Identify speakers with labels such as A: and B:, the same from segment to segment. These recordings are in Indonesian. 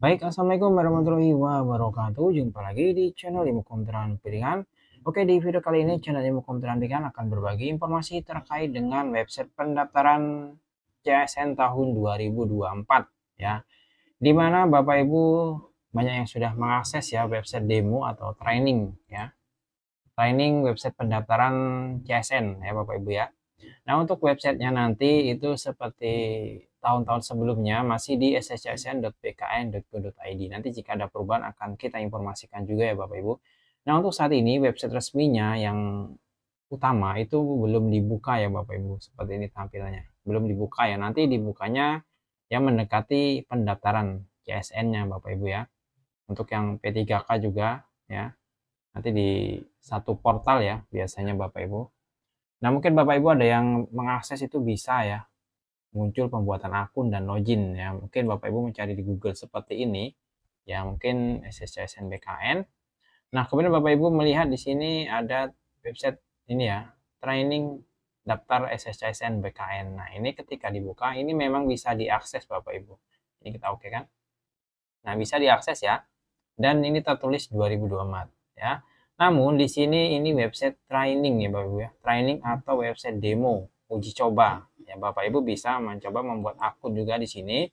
A: Baik, Assalamualaikum warahmatullahi wabarakatuh. Jumpa lagi di channel Ilmu Komputeran Piringan. Oke, di video kali ini channel Ilmu Komputeran Piringan akan berbagi informasi terkait dengan website pendaftaran CSN tahun 2024 ya. Di mana Bapak Ibu banyak yang sudah mengakses ya website demo atau training ya. Training website pendaftaran CSN ya Bapak Ibu ya. Nah untuk websitenya nanti itu seperti tahun-tahun sebelumnya masih di sscsn.pkn.go.id. Nanti jika ada perubahan akan kita informasikan juga ya Bapak Ibu. Nah untuk saat ini website resminya yang utama itu belum dibuka ya Bapak Ibu. Seperti ini tampilannya. Belum dibuka ya. Nanti dibukanya yang mendekati pendaftaran CSN-nya Bapak Ibu ya. Untuk yang P3K juga ya. Nanti di satu portal ya biasanya Bapak Ibu. Nah mungkin Bapak Ibu ada yang mengakses itu bisa ya. Muncul pembuatan akun dan login ya. Mungkin Bapak Ibu mencari di Google seperti ini. Ya mungkin SSCSN BKN Nah kemudian Bapak Ibu melihat di sini ada website ini ya. Training daftar SSCSN BKN. Nah ini ketika dibuka ini memang bisa diakses Bapak Ibu. Ini kita oke okay, kan? Nah bisa diakses ya. Dan ini tertulis 2024 ya. Namun di sini ini website training ya Bapak Ibu ya, training atau website demo uji coba. Ya Bapak Ibu bisa mencoba membuat akun juga di sini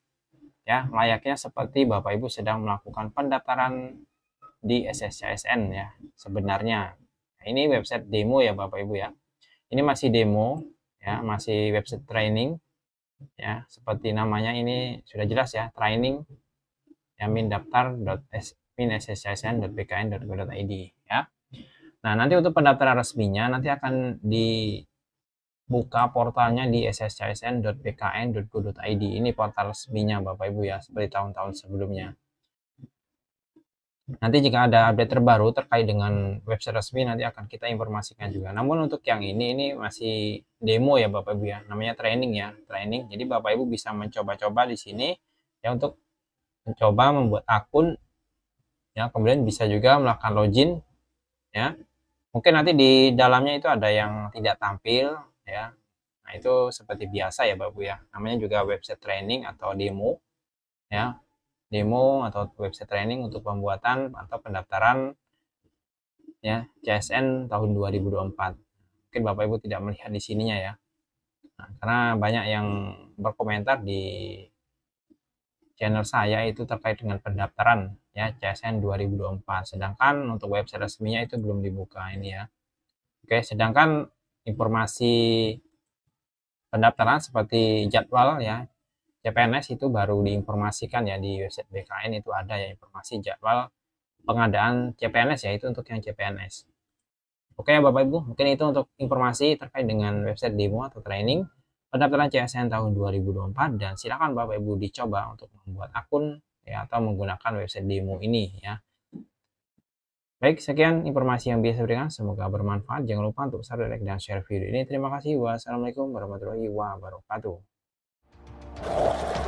A: ya, layaknya seperti Bapak Ibu sedang melakukan pendaftaran di SSCSN ya sebenarnya. Nah, ini website demo ya Bapak Ibu ya. Ini masih demo ya, masih website training ya, seperti namanya ini sudah jelas ya, training ya mindaftar.s id Nah, nanti untuk pendaftaran resminya nanti akan dibuka portalnya di sscsn.bkn.go.id. Ini portal resminya Bapak Ibu ya, seperti tahun-tahun sebelumnya. Nanti jika ada update terbaru terkait dengan website resmi nanti akan kita informasikan juga. Namun untuk yang ini ini masih demo ya Bapak Ibu ya. Namanya training ya, training. Jadi Bapak Ibu bisa mencoba-coba di sini ya untuk mencoba membuat akun ya, kemudian bisa juga melakukan login ya. Mungkin nanti di dalamnya itu ada yang tidak tampil ya. Nah, itu seperti biasa ya Bapak Ibu ya. Namanya juga website training atau demo ya. Demo atau website training untuk pembuatan atau pendaftaran ya CSN tahun 2024. Mungkin Bapak Ibu tidak melihat di sininya ya. Nah, karena banyak yang berkomentar di channel saya itu terkait dengan pendaftaran ya CSN 2024. Sedangkan untuk website resminya itu belum dibuka ini ya. Oke, sedangkan informasi pendaftaran seperti jadwal ya CPNS itu baru diinformasikan ya di website BKN itu ada ya informasi jadwal pengadaan CPNS ya itu untuk yang CPNS. Oke ya Bapak Ibu, mungkin itu untuk informasi terkait dengan website demo atau training pendaftaran CSN tahun 2024 dan silakan Bapak Ibu dicoba untuk membuat akun ya atau menggunakan website demo ini ya. Baik, sekian informasi yang biasa berikan. Semoga bermanfaat. Jangan lupa untuk share, like, dan share video ini. Terima kasih. Wassalamualaikum warahmatullahi wabarakatuh.